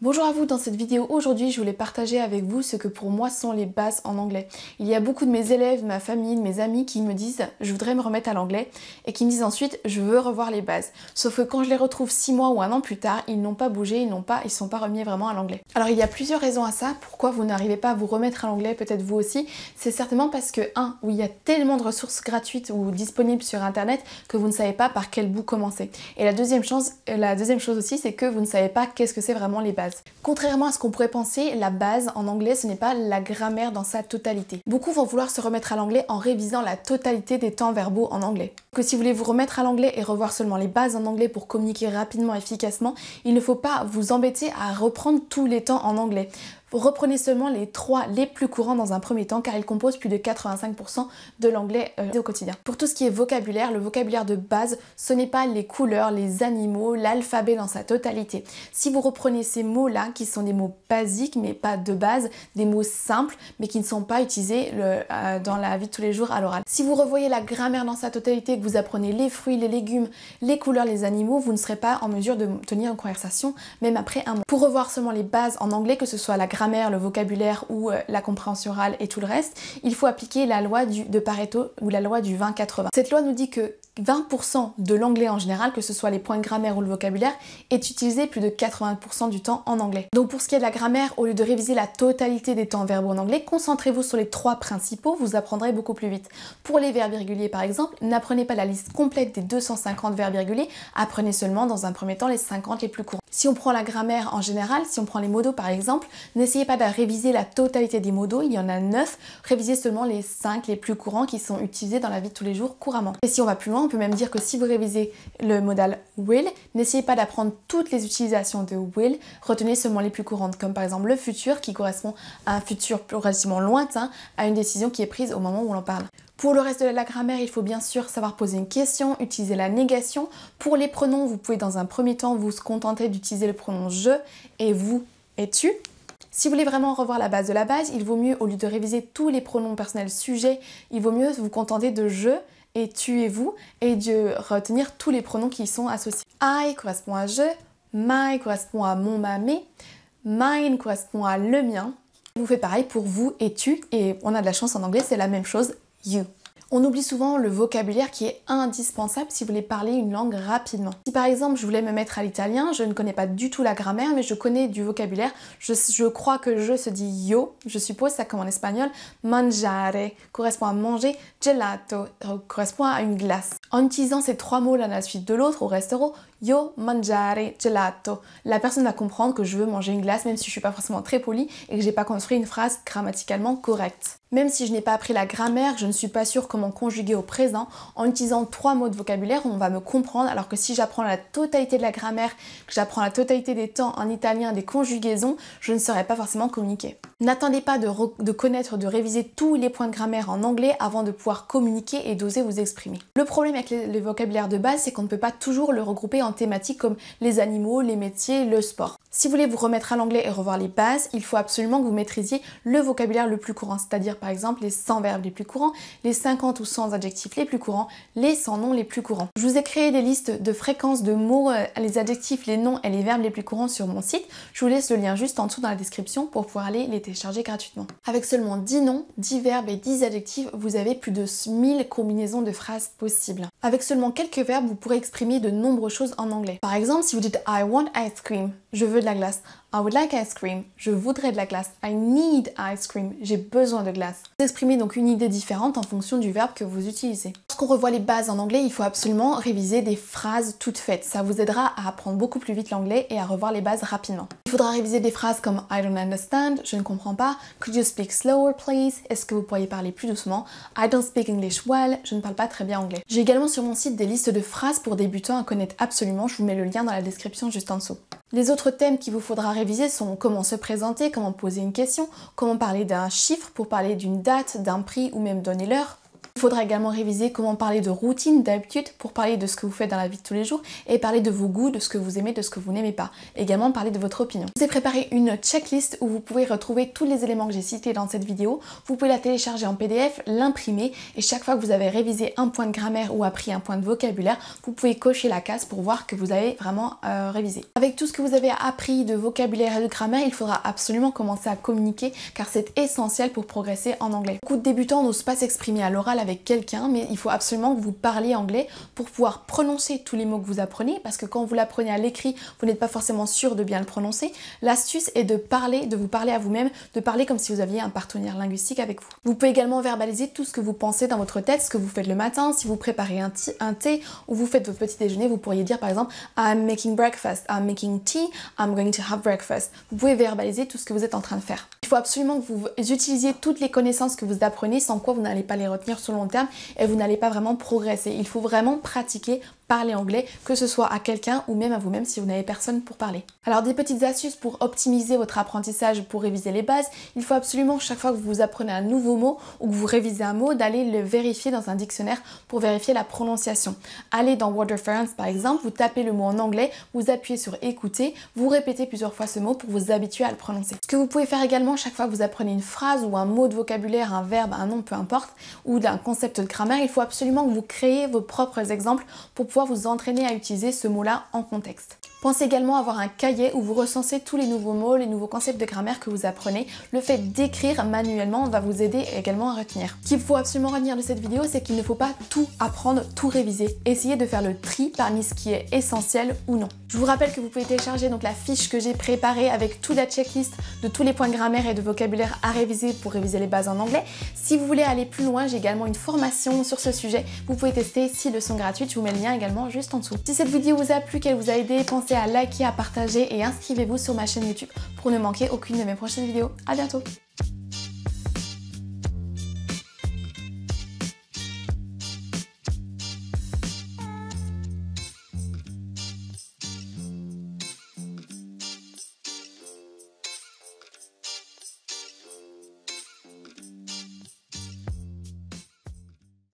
Bonjour à vous, dans cette vidéo aujourd'hui je voulais partager avec vous ce que pour moi sont les bases en anglais. Il y a beaucoup de mes élèves, ma famille, mes amis qui me disent je voudrais me remettre à l'anglais et qui me disent ensuite je veux revoir les bases. Sauf que quand je les retrouve 6 mois ou un an plus tard, ils n'ont pas bougé, ils n'ont pas, ils sont pas remis vraiment à l'anglais. Alors il y a plusieurs raisons à ça, pourquoi vous n'arrivez pas à vous remettre à l'anglais, peut-être vous aussi, c'est certainement parce que 1. où il y a tellement de ressources gratuites ou disponibles sur internet que vous ne savez pas par quel bout commencer. Et la deuxième la deuxième chose aussi c'est que vous ne savez pas qu'est-ce que c'est vraiment les bases. Contrairement à ce qu'on pourrait penser, la base en anglais ce n'est pas la grammaire dans sa totalité. Beaucoup vont vouloir se remettre à l'anglais en révisant la totalité des temps verbaux en anglais. Que si vous voulez vous remettre à l'anglais et revoir seulement les bases en anglais pour communiquer rapidement et efficacement, il ne faut pas vous embêter à reprendre tous les temps en anglais. Vous reprenez seulement les trois les plus courants dans un premier temps car ils composent plus de 85% de l'anglais euh, au quotidien. Pour tout ce qui est vocabulaire, le vocabulaire de base, ce n'est pas les couleurs, les animaux, l'alphabet dans sa totalité. Si vous reprenez ces mots-là, qui sont des mots basiques mais pas de base, des mots simples mais qui ne sont pas utilisés euh, dans la vie de tous les jours à l'oral. Si vous revoyez la grammaire dans sa totalité, que vous apprenez les fruits, les légumes, les couleurs, les animaux, vous ne serez pas en mesure de tenir une conversation même après un mois. Pour revoir seulement les bases en anglais, que ce soit la grammaire, le vocabulaire ou euh, la compréhension orale et tout le reste, il faut appliquer la loi du, de Pareto ou la loi du 20-80. Cette loi nous dit que 20% de l'anglais en général, que ce soit les points de grammaire ou le vocabulaire, est utilisé plus de 80% du temps en anglais. Donc pour ce qui est de la grammaire, au lieu de réviser la totalité des temps verbaux en anglais, concentrez-vous sur les trois principaux, vous apprendrez beaucoup plus vite. Pour les verbes réguliers par exemple, n'apprenez pas la liste complète des 250 verbes réguliers, apprenez seulement dans un premier temps les 50 les plus courants. Si on prend la grammaire en général, si on prend les modos par exemple, n'essayez pas de réviser la totalité des modos, il y en a 9, révisez seulement les 5 les plus courants qui sont utilisés dans la vie de tous les jours couramment. Et si on va plus loin, on peut même dire que si vous révisez le modal will, n'essayez pas d'apprendre toutes les utilisations de will, retenez seulement les plus courantes, comme par exemple le futur qui correspond à un futur relativement lointain, à une décision qui est prise au moment où l'on parle. Pour le reste de la grammaire, il faut bien sûr savoir poser une question, utiliser la négation. Pour les pronoms, vous pouvez dans un premier temps vous contenter d'utiliser le pronom je et vous et tu. Si vous voulez vraiment revoir la base de la base, il vaut mieux, au lieu de réviser tous les pronoms personnels sujets, il vaut mieux vous contenter de je et tu et vous et de retenir tous les pronoms qui y sont associés. I correspond à je, my correspond à mon, mamé, mine correspond à le mien. Vous fait pareil pour vous et tu et on a de la chance en anglais, c'est la même chose, you. On oublie souvent le vocabulaire qui est indispensable si vous voulez parler une langue rapidement. Si par exemple je voulais me mettre à l'italien, je ne connais pas du tout la grammaire, mais je connais du vocabulaire. Je, crois que je se dit yo, je suppose ça comme en espagnol. Mangiare correspond à manger, gelato euh, correspond à une glace. En utilisant ces trois mots l'un à la suite de l'autre au restaurant, yo mangiare gelato, la personne va comprendre que je veux manger une glace même si je suis pas forcément très poli et que j'ai pas construit une phrase grammaticalement correcte. Même si je n'ai pas appris la grammaire, je ne suis pas sûre comment conjuguer au présent. En utilisant trois mots de vocabulaire, on va me comprendre, alors que si j'apprends la totalité de la grammaire, que j'apprends la totalité des temps en italien, des conjugaisons, je ne saurais pas forcément communiquer. N'attendez pas de, connaître, de réviser tous les points de grammaire en anglais avant de pouvoir communiquer et d'oser vous exprimer. Le problème avec le vocabulaire de base, c'est qu'on ne peut pas toujours le regrouper en thématiques comme les animaux, les métiers, le sport. Si vous voulez vous remettre à l'anglais et revoir les bases, il faut absolument que vous maîtrisiez le vocabulaire le plus courant, c'est-à-dire par exemple les 100 verbes les plus courants, les 50 ou 100 adjectifs les plus courants, les 100 noms les plus courants. Je vous ai créé des listes de fréquences de mots, euh, les adjectifs, les noms et les verbes les plus courants sur mon site. Je vous laisse le lien juste en dessous dans la description pour pouvoir aller les télécharger gratuitement. Avec seulement 10 noms, 10 verbes et 10 adjectifs, vous avez plus de 1000 combinaisons de phrases possibles. Avec seulement quelques verbes, vous pourrez exprimer de nombreuses choses en anglais. Par exemple, si vous dites I want ice cream, je veux de la glace. I would like ice cream. Je voudrais de la glace. I need ice cream. J'ai besoin de glace. Vous exprimez donc une idée différente en fonction du verbe que vous utilisez. Lorsqu'on revoit les bases en anglais, il faut absolument réviser des phrases toutes faites. Ça vous aidera à apprendre beaucoup plus vite l'anglais et à revoir les bases rapidement. Il faudra réviser des phrases comme I don't understand, je ne comprends pas, could you speak slower please, est-ce que vous pourriez parler plus doucement, I don't speak English well, je ne parle pas très bien anglais. J'ai également sur mon site des listes de phrases pour débutants à connaître absolument, je vous mets le lien dans la description juste en dessous. Les autres thèmes qu'il vous faudra réviser sont comment se présenter, comment poser une question, comment parler d'un chiffre pour parler d'une date, d'un prix ou même donner l'heure, il faudra également réviser comment parler de routine, d'habitude, pour parler de ce que vous faites dans la vie de tous les jours et parler de vos goûts, de ce que vous aimez, de ce que vous n'aimez pas. Également parler de votre opinion. Je vous préparé une checklist où vous pouvez retrouver tous les éléments que j'ai cités dans cette vidéo. Vous pouvez la télécharger en PDF, l'imprimer et chaque fois que vous avez révisé un point de grammaire ou appris un point de vocabulaire, vous pouvez cocher la case pour voir que vous avez vraiment euh, révisé. Avec tout ce que vous avez appris de vocabulaire et de grammaire, il faudra absolument commencer à communiquer car c'est essentiel pour progresser en anglais. Beaucoup de débutants n'osent pas s'exprimer à l'oral quelqu'un, mais il faut absolument que vous parliez anglais pour pouvoir prononcer tous les mots que vous apprenez, parce que quand vous l'apprenez à l'écrit, vous n'êtes pas forcément sûr de bien le prononcer. L'astuce est de parler, de vous parler à vous-même, de parler comme si vous aviez un partenaire linguistique avec vous. Vous pouvez également verbaliser tout ce que vous pensez dans votre tête, ce que vous faites le matin, si vous préparez un, un thé ou vous faites votre petit déjeuner, vous pourriez dire par exemple I'm making breakfast, I'm making tea, I'm going to have breakfast. Vous pouvez verbaliser tout ce que vous êtes en train de faire. Il faut absolument que vous utilisiez toutes les connaissances que vous apprenez, sans quoi vous n'allez pas les retenir sur long terme et vous n'allez pas vraiment progresser. Il faut vraiment pratiquer parler anglais, que ce soit à quelqu'un ou même à vous-même si vous n'avez personne pour parler. Alors des petites astuces pour optimiser votre apprentissage, pour réviser les bases, il faut absolument chaque fois que vous apprenez un nouveau mot ou que vous révisez un mot, d'aller le vérifier dans un dictionnaire pour vérifier la prononciation. Allez dans Word Reference par exemple, vous tapez le mot en anglais, vous appuyez sur écouter, vous répétez plusieurs fois ce mot pour vous habituer à le prononcer. Ce que vous pouvez faire également chaque fois que vous apprenez une phrase ou un mot de vocabulaire, un verbe, un nom, peu importe, ou d'un concept de grammaire, il faut absolument que vous créez vos propres exemples pour pouvoir vous entraîner à utiliser ce mot-là en contexte. Pensez également à avoir un cahier où vous recensez tous les nouveaux mots, les nouveaux concepts de grammaire que vous apprenez. Le fait d'écrire manuellement va vous aider également à retenir. Ce qu'il faut absolument retenir de cette vidéo, c'est qu'il ne faut pas tout apprendre, tout réviser. Essayez de faire le tri parmi ce qui est essentiel ou non. Je vous rappelle que vous pouvez télécharger donc la fiche que j'ai préparée avec toute la checklist de tous les points de grammaire et de vocabulaire à réviser pour réviser les bases en anglais. Si vous voulez aller plus loin, j'ai également une formation sur ce sujet. Vous pouvez tester 6 leçons gratuites, je vous mets le lien également juste en dessous. Si cette vidéo vous a plu, qu'elle vous a aidé, pensez à liker, à partager et inscrivez-vous sur ma chaîne YouTube pour ne manquer aucune de mes prochaines vidéos. A bientôt